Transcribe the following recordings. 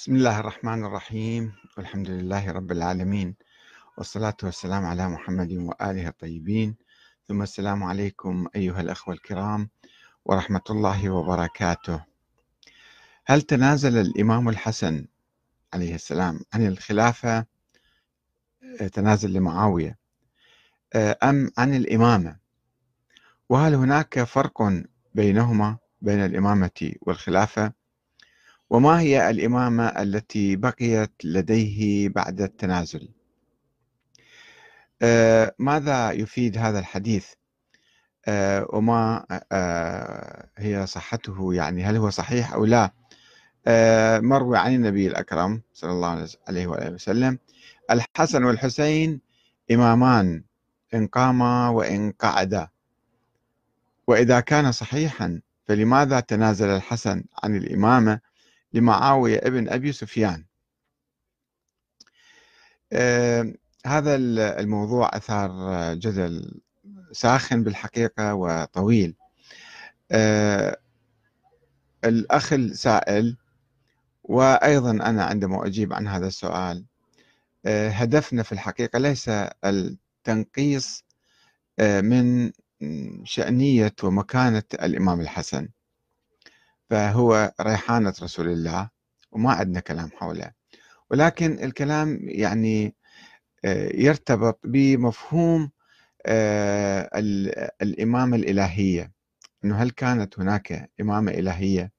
بسم الله الرحمن الرحيم والحمد لله رب العالمين والصلاة والسلام على محمد وآله الطيبين ثم السلام عليكم أيها الأخوة الكرام ورحمة الله وبركاته هل تنازل الإمام الحسن عليه السلام عن الخلافة آه، تنازل لمعاوية آه، أم عن الإمامة وهل هناك فرق بينهما بين الإمامة والخلافة وما هي الإمامة التي بقيت لديه بعد التنازل آه، ماذا يفيد هذا الحديث آه، وما آه، هي صحته يعني هل هو صحيح أو لا مروي عن النبي الأكرم صلى الله عليه وآله وسلم الحسن والحسين إمامان إن قاما وإن قعدا وإذا كان صحيحا فلماذا تنازل الحسن عن الإمامة لمعاوية ابن أبي سفيان آه، هذا الموضوع أثار جدل ساخن بالحقيقة وطويل آه، الأخ السائل وأيضا أنا عندما أجيب عن هذا السؤال آه، هدفنا في الحقيقة ليس التنقيص من شأنية ومكانة الإمام الحسن فهو ريحانة رسول الله وما عندنا كلام حوله ولكن الكلام يعني آه، يرتبط بمفهوم آه، الإمامة الإلهية أنه هل كانت هناك إمامة إلهية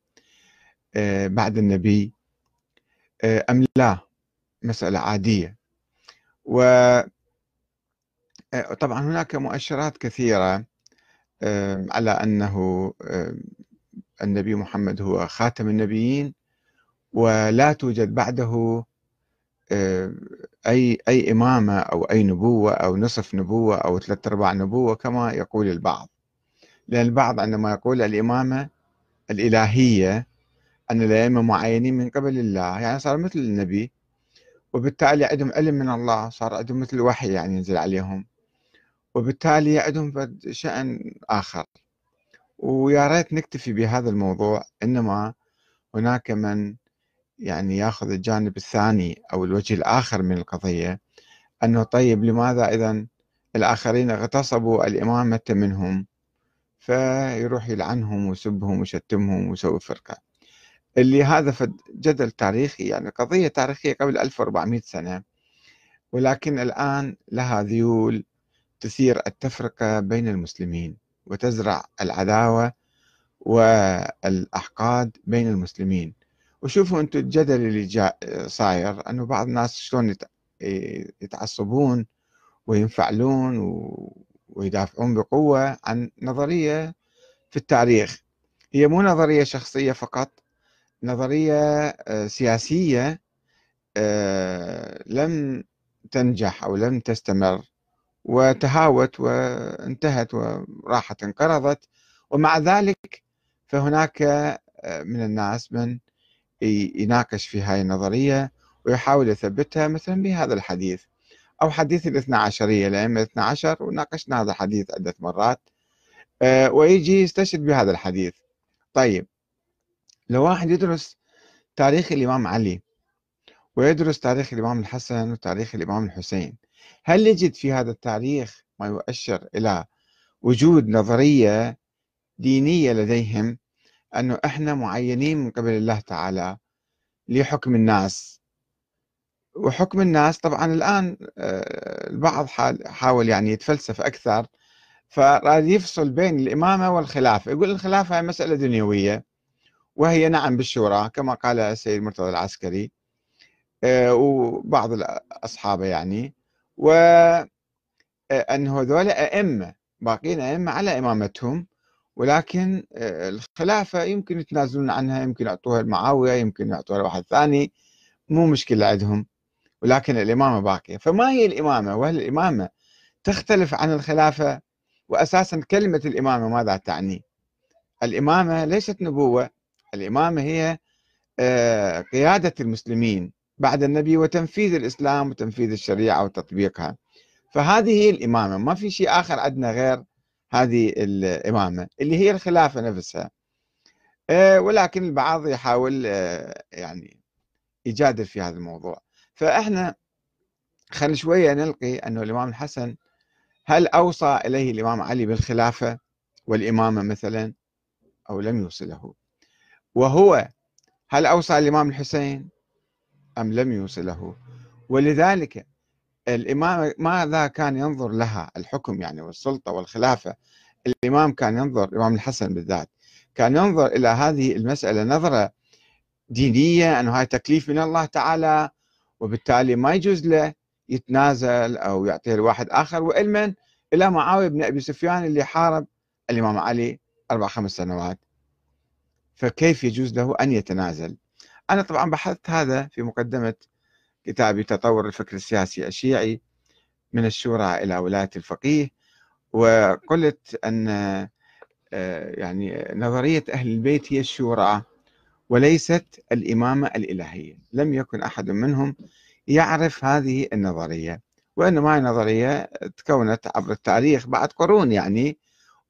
آه، بعد النبي أم لا مسألة عادية وطبعا هناك مؤشرات كثيرة على أنه النبي محمد هو خاتم النبيين ولا توجد بعده آه، أي أي إمامة أو أي نبوة أو نصف نبوة أو ثلاثة أرباع نبوة كما يقول البعض لأن البعض عندما يقول الإمامة الإلهية أن الأئمة معينين من قبل الله يعني صار مثل النبي وبالتالي عندهم علم من الله صار عندهم مثل الوحي يعني ينزل عليهم وبالتالي عندهم شأن آخر ويا ريت نكتفي بهذا الموضوع انما هناك من يعني ياخذ الجانب الثاني او الوجه الاخر من القضيه انه طيب لماذا اذا الاخرين اغتصبوا الامامه منهم فيروح يلعنهم ويسبهم ويشتمهم ويسوي فرقه اللي هذا جدل تاريخي يعني قضيه تاريخيه قبل 1400 سنه ولكن الان لها ذيول تثير التفرقه بين المسلمين وتزرع العداوة والأحقاد بين المسلمين وشوفوا أنتم الجدل اللي جاء صاير أنه بعض الناس شلون يتعصبون وينفعلون ويدافعون بقوة عن نظرية في التاريخ هي مو نظرية شخصية فقط نظرية آه، سياسية آه، لم تنجح أو لم تستمر وتهاوت وانتهت وراحت انقرضت ومع ذلك فهناك آه، من الناس من يناقش في هاي النظرية ويحاول يثبتها مثلا بهذا الحديث أو حديث الاثنى عشرية الأئمة الاثنى عشر وناقشنا هذا الحديث عدة مرات آه، ويجي يستشهد بهذا الحديث طيب لو واحد يدرس تاريخ الإمام علي ويدرس تاريخ الإمام الحسن وتاريخ الإمام الحسين هل نجد في هذا التاريخ ما يؤشر إلى وجود نظرية دينية لديهم أنه إحنا معينين من قبل الله تعالى لحكم الناس وحكم الناس طبعا الآن آه، البعض حاول يعني يتفلسف أكثر فراد يفصل بين الإمامة والخلافة يقول الخلافة هي مسألة دنيوية وهي نعم بالشورى كما قال السيد مرتضى العسكري آه، وبعض أصحابه يعني وأنه آه، هذول أئمة باقين أئمة على إمامتهم ولكن آه، الخلافة يمكن يتنازلون عنها يمكن يعطوها لمعاوية يمكن يعطوها لواحد ثاني مو مشكلة عندهم ولكن الإمامة باقية فما هي الإمامة وهل الإمامة تختلف عن الخلافة وأساسا كلمة الإمامة ماذا تعني الإمامة ليست نبوة الإمامة هي آه، قيادة المسلمين بعد النبي وتنفيذ الإسلام وتنفيذ الشريعة وتطبيقها فهذه هي الإمامة ما في شيء آخر عندنا غير هذه الإمامة اللي هي الخلافة نفسها آه، ولكن البعض يحاول آه، يعني يجادل في هذا الموضوع فإحنا خلينا شوية نلقي أنه الإمام الحسن هل أوصى إليه الإمام علي بالخلافة والإمامة مثلا أو لم يوصله وهو هل أوصى الإمام الحسين أم لم يوصله ولذلك الإمام ماذا كان ينظر لها الحكم يعني والسلطة والخلافة الإمام كان ينظر الإمام الحسن بالذات كان ينظر إلى هذه المسألة نظرة دينية أنه هاي تكليف من الله تعالى وبالتالي ما يجوز له يتنازل أو يعطيه لواحد آخر وإلما إلى معاوية بن أبي سفيان اللي حارب الإمام علي أربع خمس سنوات فكيف يجوز له أن يتنازل أنا طبعا بحثت هذا في مقدمة كتابي تطور الفكر السياسي الشيعي من الشورى إلى ولاية الفقيه وقلت أن آه، يعني نظرية أهل البيت هي الشورى وليست الإمامة الإلهية لم يكن أحد منهم يعرف هذه النظرية وإنما هي نظرية تكونت عبر التاريخ بعد قرون يعني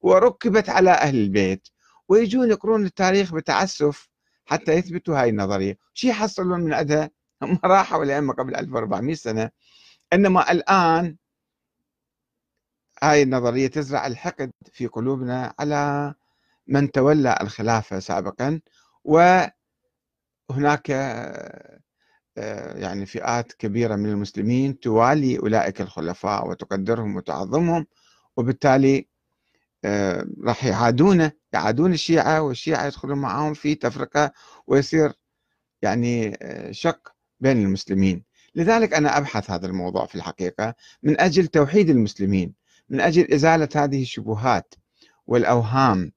وركبت على أهل البيت ويجون يقرون التاريخ بتعسف حتى يثبتوا هاي النظرية شي حصلوا من عندها هم راحوا الأئمة قبل 1400 سنة إنما الآن هاي النظرية تزرع الحقد في قلوبنا على من تولى الخلافة سابقا وهناك آه، يعني فئات كبيرة من المسلمين توالي أولئك الخلفاء وتقدرهم وتعظمهم وبالتالي آه، راح يعادونه يعادون الشيعة والشيعة يدخلون معاهم في تفرقة ويصير يعني آه، شق بين المسلمين لذلك أنا أبحث هذا الموضوع في الحقيقة من أجل توحيد المسلمين من أجل إزالة هذه الشبهات والأوهام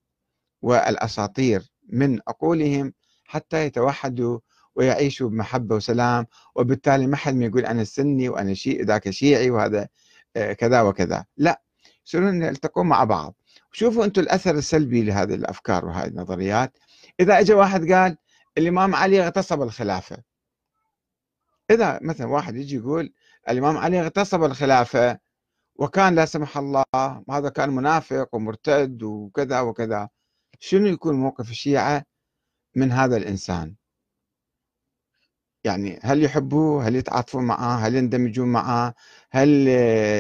والأساطير من عقولهم حتى يتوحدوا ويعيشوا بمحبة وسلام وبالتالي ما حد يقول أنا سني وأنا شيء ذاك شيعي وهذا آه، كذا وكذا لا يصيرون يلتقون مع بعض شوفوا انتم الاثر السلبي لهذه الافكار وهذه النظريات اذا اجى واحد قال الامام علي اغتصب الخلافه اذا مثلا واحد يجي يقول الامام علي اغتصب الخلافه وكان لا سمح الله هذا كان منافق ومرتد وكذا وكذا شنو يكون موقف الشيعه من هذا الانسان؟ يعني هل يحبوه؟ هل يتعاطفون معه؟ هل يندمجون معه؟ هل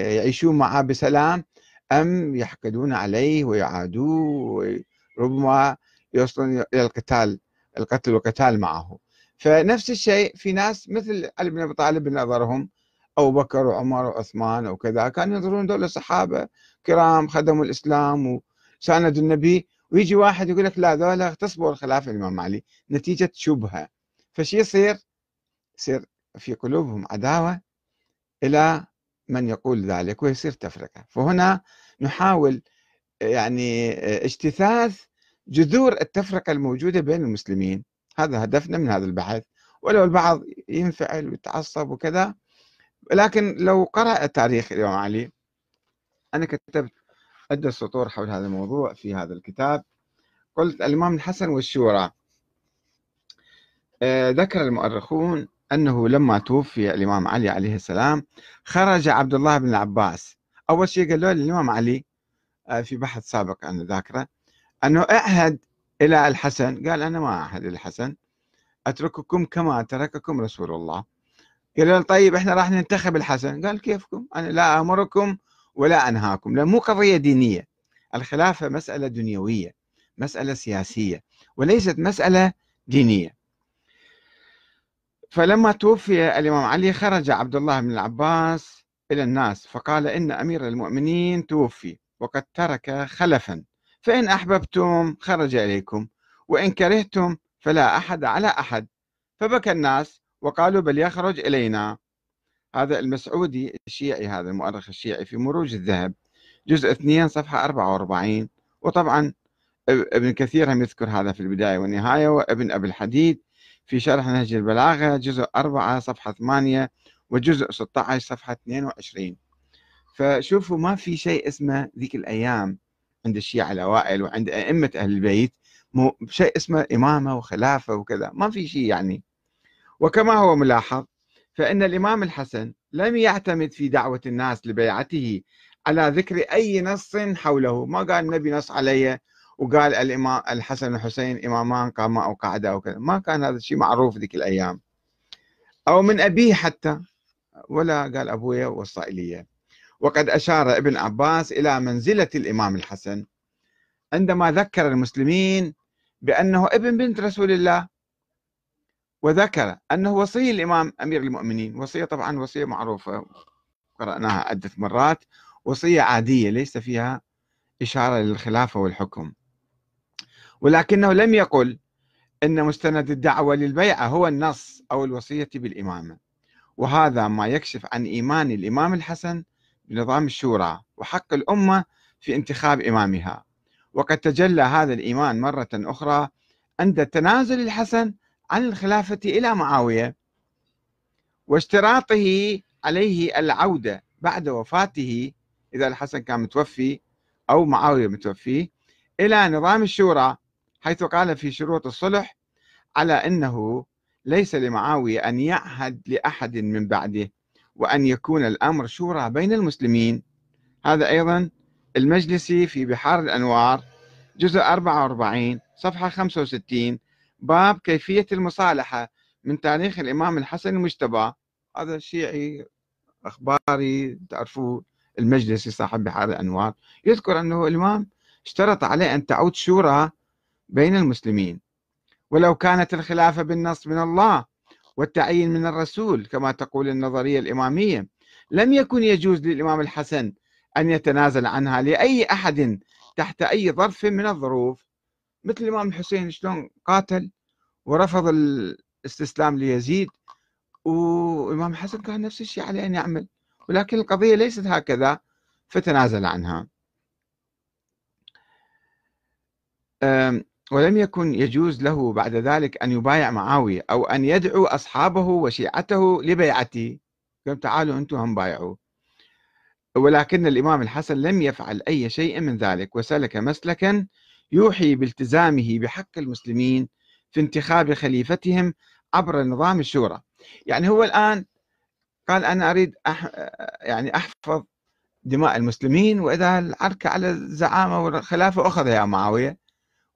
يعيشون معه بسلام؟ أم يحقدون عليه ويعادوه ربما يوصلون إلى القتال القتل والقتال معه فنفس الشيء في ناس مثل علي بن أبي طالب بنظرهم أبو بكر وعمر وعثمان وكذا كانوا ينظرون دول صحابة كرام خدموا الإسلام وساندوا النبي ويجي واحد يقول لك لا دولة اغتصبوا الخلافة الإمام علي نتيجة شبهة فشي يصير؟ يصير في قلوبهم عداوة إلى من يقول ذلك ويصير تفرقة فهنا نحاول يعني اجتثاث جذور التفرقة الموجودة بين المسلمين هذا هدفنا من هذا البحث ولو البعض ينفعل ويتعصب وكذا لكن لو قرأ التاريخ يا علي أنا كتبت عدة سطور حول هذا الموضوع في هذا الكتاب قلت الإمام الحسن والشورى آه، ذكر المؤرخون أنه لما توفي الإمام علي عليه السلام خرج عبد الله بن العباس أول شيء قال له الامام علي آه، في بحث سابق عن ذاكره أنه أعهد إلى الحسن قال أنا ما أعهد الحسن أترككم كما ترككم رسول الله قال له طيب إحنا راح ننتخب الحسن قال كيفكم أنا لا أمركم ولا أنهاكم لأن مو قضية دينية الخلافة مسألة دنيوية مسألة سياسية وليست مسألة دينية فلما توفي الإمام علي خرج عبد الله بن العباس إلى الناس فقال إن أمير المؤمنين توفي وقد ترك خلفا فإن أحببتم خرج إليكم وإن كرهتم فلا أحد على أحد فبكى الناس وقالوا بل يخرج إلينا هذا المسعودي الشيعي هذا المؤرخ الشيعي في مروج الذهب جزء 2 صفحة 44 وطبعا ابن كثير هم يذكر هذا في البداية والنهاية وابن أبي الحديد في شرح نهج البلاغة جزء 4 صفحة 8 وجزء 16 صفحة 22 فشوفوا ما في شيء اسمه ذيك الأيام عند الشيعة الأوائل وعند أئمة أهل البيت شيء اسمه إمامة وخلافة وكذا ما في شيء يعني وكما هو ملاحظ فإن الإمام الحسن لم يعتمد في دعوة الناس لبيعته على ذكر أي نص حوله ما قال النبي نص عليه وقال الامام الحسن والحسين امامان قاما او قعدا او كذا ما كان هذا الشيء معروف ذيك الايام او من ابيه حتى ولا قال ابويا وصى وقد اشار ابن عباس الى منزله الامام الحسن عندما ذكر المسلمين بانه ابن بنت رسول الله وذكر انه وصي الامام امير المؤمنين وصيه طبعا وصيه معروفه قراناها عده مرات وصيه عاديه ليس فيها اشاره للخلافه والحكم ولكنه لم يقل أن مستند الدعوة للبيعة هو النص أو الوصية بالإمامة وهذا ما يكشف عن إيمان الإمام الحسن بنظام الشورى وحق الأمة في انتخاب إمامها وقد تجلى هذا الإيمان مرة أخرى عند تنازل الحسن عن الخلافة إلى معاوية واشتراطه عليه العودة بعد وفاته إذا الحسن كان متوفي أو معاوية متوفي إلى نظام الشورى حيث قال في شروط الصلح على أنه ليس لمعاوية أن يعهد لأحد من بعده وأن يكون الأمر شورى بين المسلمين هذا أيضا المجلسي في بحار الأنوار جزء 44 صفحة 65 باب كيفية المصالحة من تاريخ الإمام الحسن المجتبى هذا شيعي أخباري تعرفوه المجلسي صاحب بحار الأنوار يذكر أنه الإمام اشترط عليه أن تعود شورى بين المسلمين ولو كانت الخلافة بالنص من الله والتعيين من الرسول كما تقول النظرية الإمامية لم يكن يجوز للإمام الحسن أن يتنازل عنها لأي أحد تحت أي ظرف من الظروف مثل الإمام الحسين شلون قاتل ورفض الاستسلام ليزيد والإمام الحسن كان نفس الشيء عليه أن يعمل ولكن القضية ليست هكذا فتنازل عنها ولم يكن يجوز له بعد ذلك أن يبايع معاوية أو أن يدعو أصحابه وشيعته لبيعته قال تعالوا أنتم هم بايعوا ولكن الإمام الحسن لم يفعل أي شيء من ذلك وسلك مسلكا يوحي بالتزامه بحق المسلمين في انتخاب خليفتهم عبر نظام الشورى يعني هو الآن قال أنا أريد أح... يعني أحفظ دماء المسلمين وإذا العركة على الزعامة والخلافة أخذها يا معاوية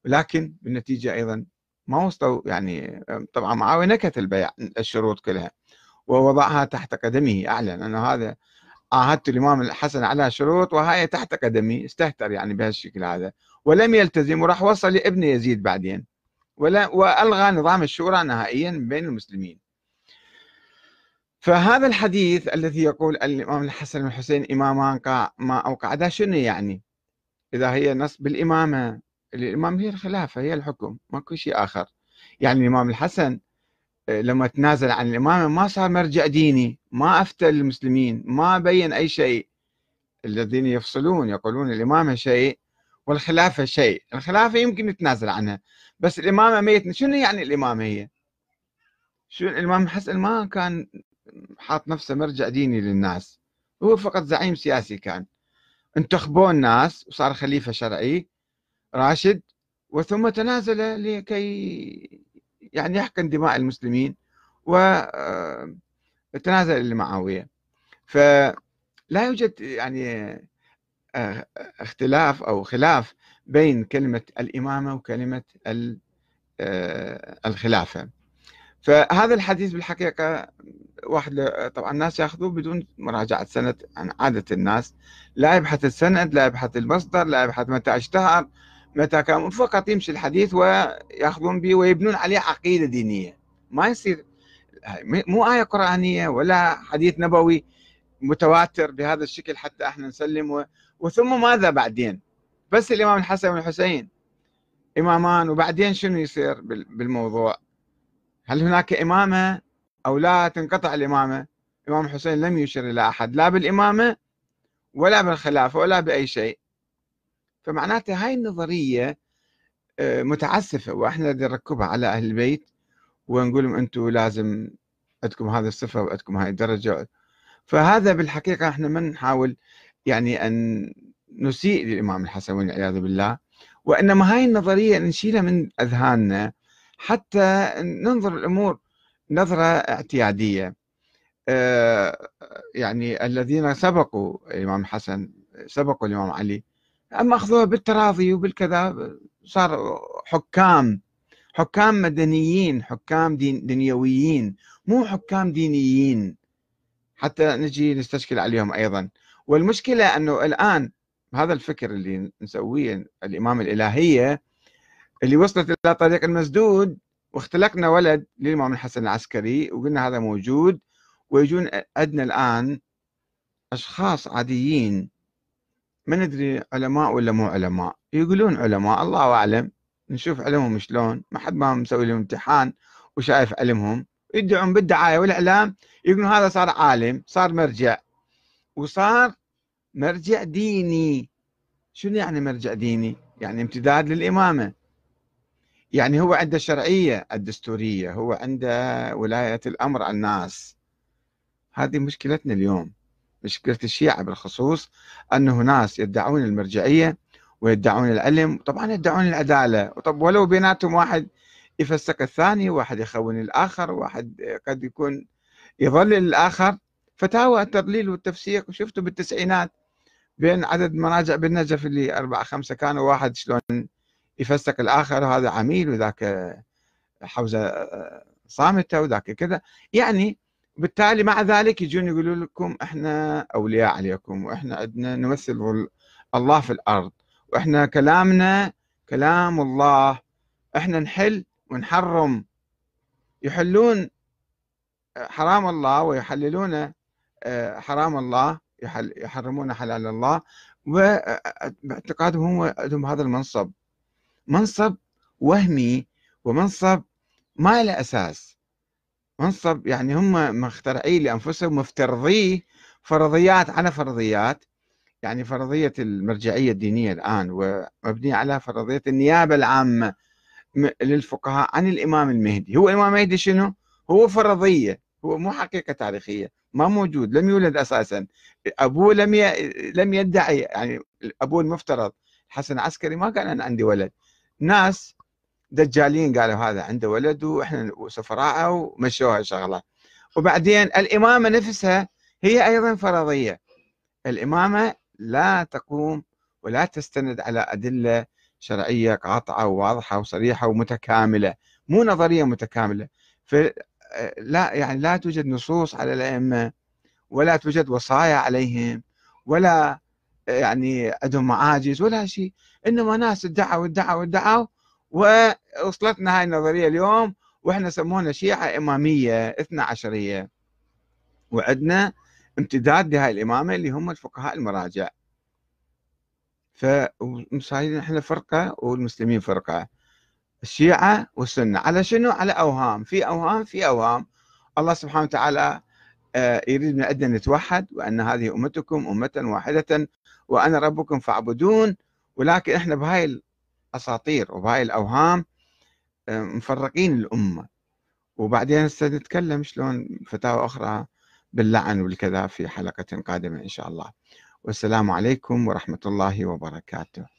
لكن بالنتيجة أيضا ما وصلوا يعني طبعا معاوية نكت البيع الشروط كلها ووضعها تحت قدمه أعلن أنه هذا عاهدت الإمام الحسن على شروط وهي تحت قدمي استهتر يعني بهالشكل هذا ولم يلتزم وراح وصل لابن يزيد بعدين ولا وألغى نظام الشورى نهائيا بين المسلمين فهذا الحديث الذي يقول الإمام الحسن والحسين إمامان ما أوقعدا شنو يعني إذا هي نصب الإمامة الإمام هي الخلافة هي الحكم ماكو شيء آخر يعني الإمام الحسن آه، لما تنازل عن الإمامة ما صار مرجع ديني ما أفتى للمسلمين ما بين أي شيء الذين يفصلون يقولون الإمامة شيء والخلافة شيء الخلافة يمكن يتنازل عنها بس الإمامة ميت شنو يعني الإمامة هي شو الإمام الحسن ما كان حاط نفسه مرجع ديني للناس هو فقط زعيم سياسي كان انتخبوه الناس وصار خليفة شرعي راشد وثم تنازل لكي يعني يحقن دماء المسلمين و آه، تنازل لمعاوية فلا يوجد يعني آه، اختلاف أو خلاف بين كلمة الإمامة وكلمة آه، الخلافة فهذا الحديث بالحقيقة واحد طبعا الناس ياخذوه بدون مراجعة سند عن عادة الناس لا يبحث السند لا يبحث المصدر لا يبحث متى اشتهر متى كان فقط يمشي الحديث ويأخذون به ويبنون عليه عقيدة دينية ما يصير مو آية قرآنية ولا حديث نبوي متواتر بهذا الشكل حتى احنا نسلم و... وثم ماذا بعدين بس الإمام الحسن والحسين إمامان وبعدين شنو يصير بالموضوع هل هناك إمامة أو لا تنقطع الإمامة الامام الحسين لم يشر إلى أحد لا بالإمامة ولا بالخلافة ولا بأي شيء فمعناته هاي النظرية آه، متعسفة وإحنا نركبها على أهل البيت ونقول لهم أنتم لازم عندكم هذه الصفة وعندكم هاي الدرجة فهذا بالحقيقة إحنا ما نحاول يعني أن نسيء للإمام الحسن والعياذ بالله وإنما هاي النظرية نشيلها من أذهاننا حتى ننظر الأمور نظرة اعتيادية آه، يعني الذين سبقوا الإمام الحسن سبقوا الإمام علي اما اخذوها بالتراضي وبالكذا صار حكام حكام مدنيين حكام دين دنيويين مو حكام دينيين حتى نجي نستشكل عليهم ايضا والمشكله انه الان هذا الفكر اللي نسويه الامام الالهيه اللي وصلت الى طريق المسدود واختلقنا ولد للامام الحسن العسكري وقلنا هذا موجود ويجون عندنا الان اشخاص عاديين ما ندري علماء ولا مو علماء يقولون علماء الله أعلم نشوف علمهم شلون ما حد ما مسوي لهم امتحان وشايف علمهم يدعون بالدعاية والإعلام يقولون هذا صار عالم صار مرجع وصار مرجع ديني شنو يعني مرجع ديني يعني امتداد للإمامة يعني هو عنده الشرعية الدستورية هو عنده ولاية الأمر على الناس هذه مشكلتنا اليوم مشكلة الشيعة بالخصوص أنه ناس يدعون المرجعية ويدعون العلم طبعا يدعون العدالة طب ولو بيناتهم واحد يفسق الثاني واحد يخون الآخر واحد قد يكون يضلل الآخر فتاوى التضليل والتفسيق وشفته بالتسعينات بين عدد مراجع بالنجف اللي أربعة خمسة كانوا واحد شلون يفسق الآخر هذا عميل وذاك حوزة صامتة وذاك كذا يعني بالتالي مع ذلك يجون يقولوا لكم احنا اولياء عليكم واحنا عندنا نمثل الله في الارض واحنا كلامنا كلام الله احنا نحل ونحرم يحلون حرام الله ويحللون آه، حرام الله يحرمون حلال الله واعتقادهم هو عندهم هذا المنصب منصب وهمي ومنصب ما له اساس منصب يعني هم مخترعين لانفسهم مفترضيه فرضيات على فرضيات يعني فرضيه المرجعيه الدينيه الان ومبنيه على فرضيه النيابه العامه للفقهاء عن الامام المهدي، هو الامام المهدي شنو؟ هو فرضيه، هو مو حقيقه تاريخيه، ما موجود، لم يولد اساسا، ابوه لم ي... لم يدعي يعني ابوه المفترض حسن العسكري ما قال انا عندي ولد، ناس دجالين قالوا هذا عنده ولد واحنا سفراء ومشوها شغله وبعدين الامامه نفسها هي ايضا فرضيه الامامه لا تقوم ولا تستند على ادله شرعيه قاطعه وواضحه وصريحه ومتكامله مو نظريه متكامله فلا يعني لا توجد نصوص على الائمه ولا توجد وصايا عليهم ولا يعني عندهم معاجز ولا شيء انما ناس ادعوا ادعوا ادعوا ووصلتنا هاي النظرية اليوم واحنا سمونا شيعة إمامية اثنا عشرية وعندنا امتداد لهاي الإمامة اللي هم الفقهاء المراجع فمصايرين احنا فرقة والمسلمين فرقة الشيعة والسنة على شنو؟ على أوهام في أوهام في أوهام الله سبحانه وتعالى آه، يريد من عندنا نتوحد وأن هذه أمتكم أمة واحدة وأنا ربكم فاعبدون ولكن احنا بهاي الاساطير وبهاي الاوهام آه، مفرقين الامه وبعدين سنتكلم شلون فتاوى اخرى باللعن والكذا في حلقه قادمه ان شاء الله والسلام عليكم ورحمه الله وبركاته